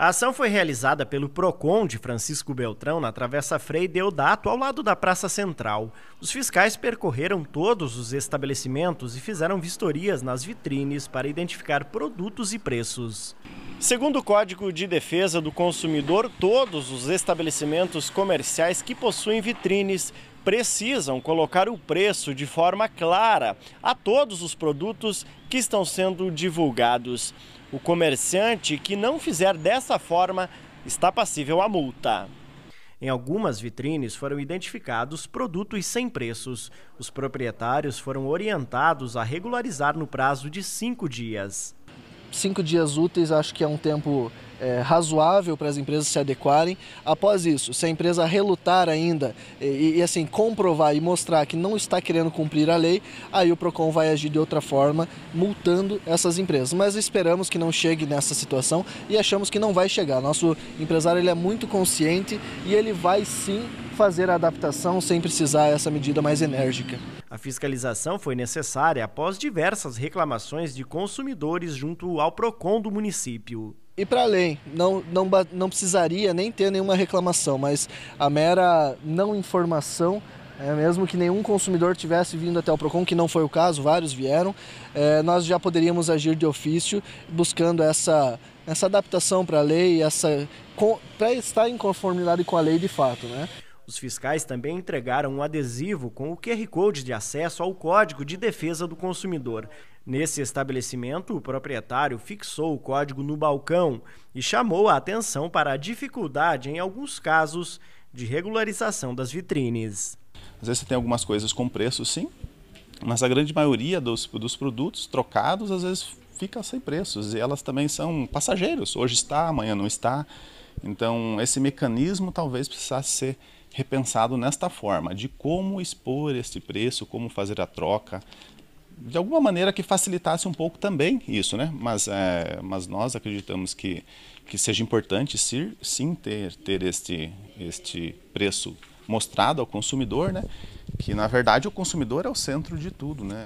A ação foi realizada pelo PROCON de Francisco Beltrão na Travessa Frei Deodato, ao lado da Praça Central. Os fiscais percorreram todos os estabelecimentos e fizeram vistorias nas vitrines para identificar produtos e preços. Segundo o Código de Defesa do Consumidor, todos os estabelecimentos comerciais que possuem vitrines precisam colocar o preço de forma clara a todos os produtos que estão sendo divulgados. O comerciante que não fizer dessa forma está passível a multa. Em algumas vitrines foram identificados produtos sem preços. Os proprietários foram orientados a regularizar no prazo de cinco dias. Cinco dias úteis acho que é um tempo é, razoável para as empresas se adequarem. Após isso, se a empresa relutar ainda e, e, assim comprovar e mostrar que não está querendo cumprir a lei, aí o Procon vai agir de outra forma, multando essas empresas. Mas esperamos que não chegue nessa situação e achamos que não vai chegar. Nosso empresário ele é muito consciente e ele vai sim fazer a adaptação sem precisar essa medida mais enérgica. A fiscalização foi necessária após diversas reclamações de consumidores junto ao Procon do município e para além. Não, não, não precisaria nem ter nenhuma reclamação, mas a mera não informação é, mesmo que nenhum consumidor tivesse vindo até o PROCON, que não foi o caso, vários vieram, é, nós já poderíamos agir de ofício buscando essa, essa adaptação para a lei, essa para estar em conformidade com a lei de fato. Né? Os fiscais também entregaram um adesivo com o QR Code de acesso ao Código de Defesa do Consumidor. Nesse estabelecimento, o proprietário fixou o código no balcão e chamou a atenção para a dificuldade, em alguns casos, de regularização das vitrines. Às vezes você tem algumas coisas com preço, sim, mas a grande maioria dos, dos produtos trocados às vezes fica sem preços e elas também são passageiros. Hoje está, amanhã não está. Então, esse mecanismo talvez precisasse ser repensado nesta forma, de como expor este preço, como fazer a troca, de alguma maneira que facilitasse um pouco também isso, né? Mas, é, mas nós acreditamos que, que seja importante sim, sim ter, ter este, este preço mostrado ao consumidor, né? Que na verdade o consumidor é o centro de tudo, né?